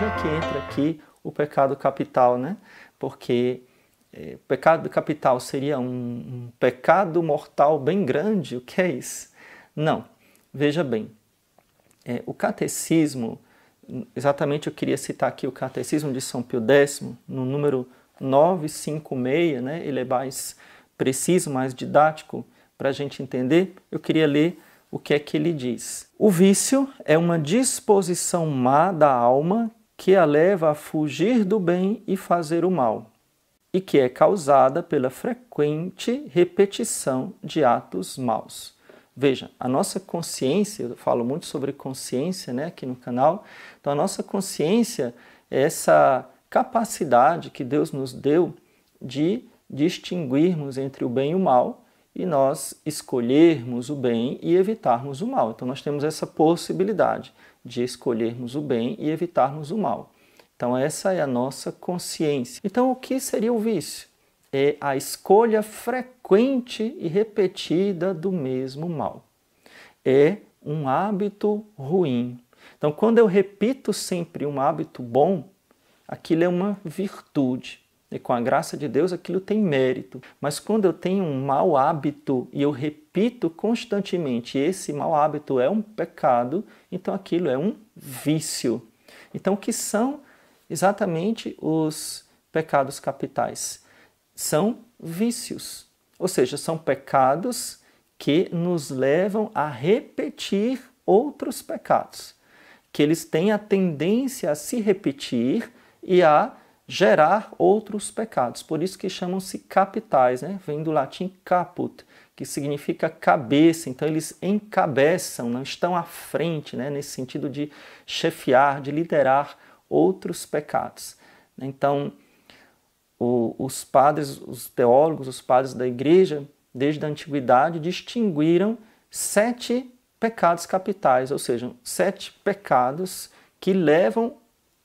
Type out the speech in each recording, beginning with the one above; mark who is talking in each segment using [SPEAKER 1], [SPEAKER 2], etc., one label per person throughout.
[SPEAKER 1] onde é que entra aqui o pecado capital, né? Porque é, o pecado capital seria um, um pecado mortal bem grande, o que é isso? Não, veja bem, é, o catecismo, exatamente eu queria citar aqui o catecismo de São Pio X, no número 956, né? ele é mais preciso, mais didático para a gente entender, eu queria ler o que é que ele diz. O vício é uma disposição má da alma que a leva a fugir do bem e fazer o mal, e que é causada pela frequente repetição de atos maus. Veja, a nossa consciência, eu falo muito sobre consciência né, aqui no canal, então a nossa consciência é essa capacidade que Deus nos deu de distinguirmos entre o bem e o mal e nós escolhermos o bem e evitarmos o mal. Então nós temos essa possibilidade de escolhermos o bem e evitarmos o mal. Então, essa é a nossa consciência. Então, o que seria o vício? É a escolha frequente e repetida do mesmo mal. É um hábito ruim. Então, quando eu repito sempre um hábito bom, aquilo é uma virtude e com a graça de Deus aquilo tem mérito. Mas quando eu tenho um mau hábito e eu repito constantemente, esse mau hábito é um pecado, então aquilo é um vício. Então, o que são exatamente os pecados capitais? São vícios, ou seja, são pecados que nos levam a repetir outros pecados, que eles têm a tendência a se repetir e a gerar outros pecados. Por isso que chamam-se capitais, né? vem do latim caput, que significa cabeça. Então eles encabeçam, não estão à frente, né? nesse sentido de chefiar, de liderar outros pecados. Então, o, os padres, os teólogos, os padres da igreja, desde a antiguidade, distinguiram sete pecados capitais, ou seja, sete pecados que levam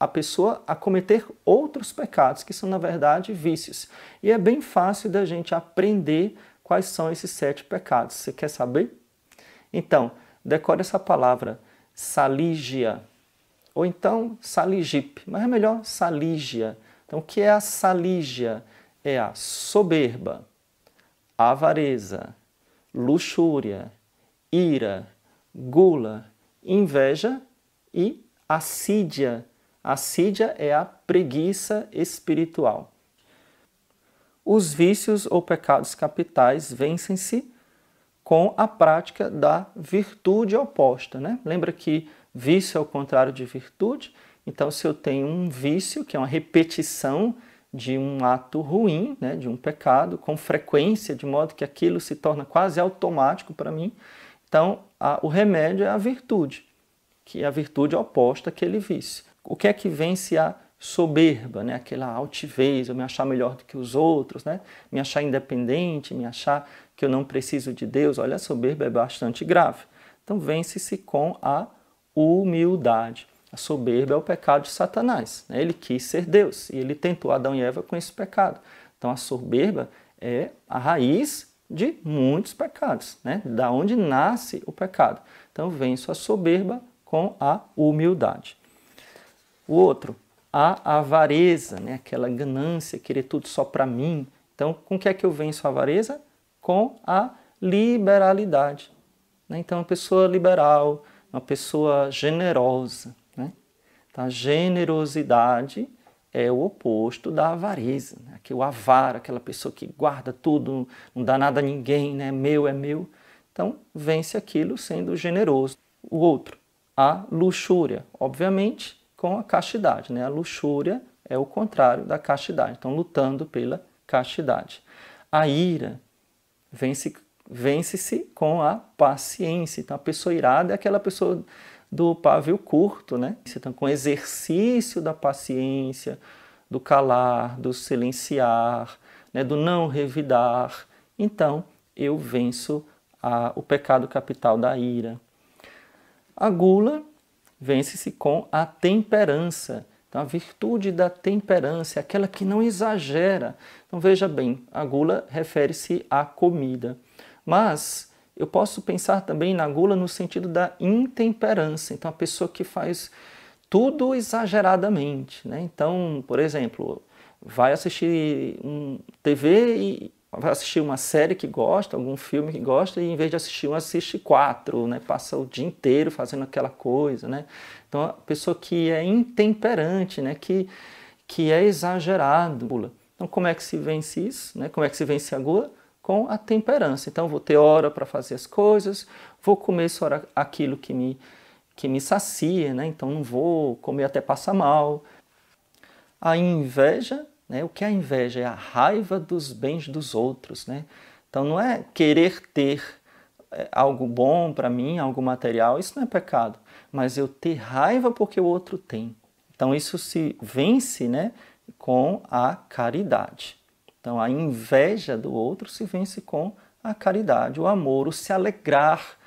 [SPEAKER 1] a pessoa a cometer outros pecados, que são na verdade vícios. E é bem fácil da gente aprender quais são esses sete pecados. Você quer saber? Então, decore essa palavra, salígia, ou então saligip, mas é melhor salígia. Então, o que é a salígia? É a soberba, avareza, luxúria, ira, gula, inveja e assídia Assídia é a preguiça espiritual. Os vícios ou pecados capitais vencem-se com a prática da virtude oposta. Né? Lembra que vício é o contrário de virtude? Então, se eu tenho um vício, que é uma repetição de um ato ruim, né, de um pecado, com frequência, de modo que aquilo se torna quase automático para mim, então a, o remédio é a virtude, que é a virtude oposta àquele vício o que é que vence a soberba, né? aquela altivez, eu me achar melhor do que os outros, né? me achar independente, me achar que eu não preciso de Deus. Olha, a soberba é bastante grave. Então, vence-se com a humildade. A soberba é o pecado de Satanás. Né? Ele quis ser Deus e ele tentou Adão e Eva com esse pecado. Então, a soberba é a raiz de muitos pecados, né? da onde nasce o pecado. Então, vence a soberba com a humildade. O outro, a avareza, né? aquela ganância, querer tudo só para mim. Então, com que é que eu venço a avareza? Com a liberalidade. Né? Então, uma pessoa liberal, uma pessoa generosa. Né? Então, a generosidade é o oposto da avareza. Né? Que o avaro, aquela pessoa que guarda tudo, não dá nada a ninguém, né? meu é meu. Então, vence aquilo sendo generoso. O outro, a luxúria. Obviamente, com a castidade. Né? A luxúria é o contrário da castidade. Então, lutando pela castidade. A ira vence-se vence com a paciência. Então, a pessoa irada é aquela pessoa do pavio curto, né? Então, com exercício da paciência, do calar, do silenciar, né? do não revidar. Então, eu venço a, o pecado capital da ira. A gula vence-se com a temperança. Então, a virtude da temperança, é aquela que não exagera. Então, veja bem, a gula refere-se à comida. Mas eu posso pensar também na gula no sentido da intemperança. Então, a pessoa que faz tudo exageradamente. Né? Então, por exemplo, vai assistir um TV e vai assistir uma série que gosta, algum filme que gosta, e em vez de assistir um, assiste quatro, né? Passa o dia inteiro fazendo aquela coisa, né? Então, a pessoa que é intemperante, né? Que, que é exagerado. Então, como é que se vence isso? Né? Como é que se vence a gula? Com a temperança. Então, vou ter hora para fazer as coisas, vou comer só aquilo que me, que me sacia, né? Então, não vou comer até passar mal. A inveja né? O que é a inveja? É a raiva dos bens dos outros. Né? Então não é querer ter é, algo bom para mim, algo material, isso não é pecado. Mas eu ter raiva porque o outro tem. Então isso se vence né, com a caridade. Então a inveja do outro se vence com a caridade, o amor, o se alegrar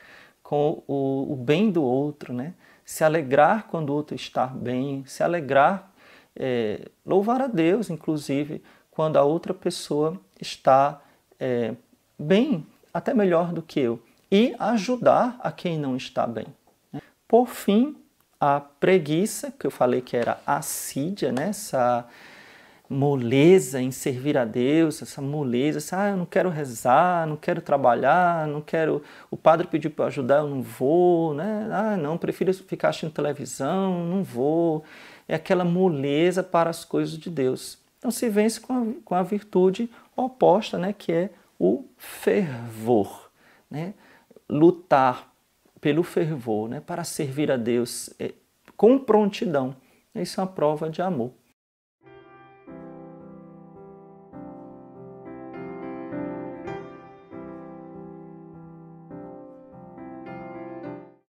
[SPEAKER 1] com o, o bem do outro, né? se alegrar quando o outro está bem, se alegrar é, louvar a Deus, inclusive, quando a outra pessoa está é, bem, até melhor do que eu, e ajudar a quem não está bem. Por fim, a preguiça, que eu falei que era assídia, né? essa moleza em servir a Deus, essa moleza, essa, ah, eu não quero rezar, não quero trabalhar, não quero. O padre pediu para ajudar, eu não vou, né? Ah, não, prefiro ficar assistindo televisão, não vou é aquela moleza para as coisas de Deus. Então se vence com a, com a virtude oposta, né, que é o fervor. Né? Lutar pelo fervor, né, para servir a Deus é, com prontidão. Isso é uma prova de amor.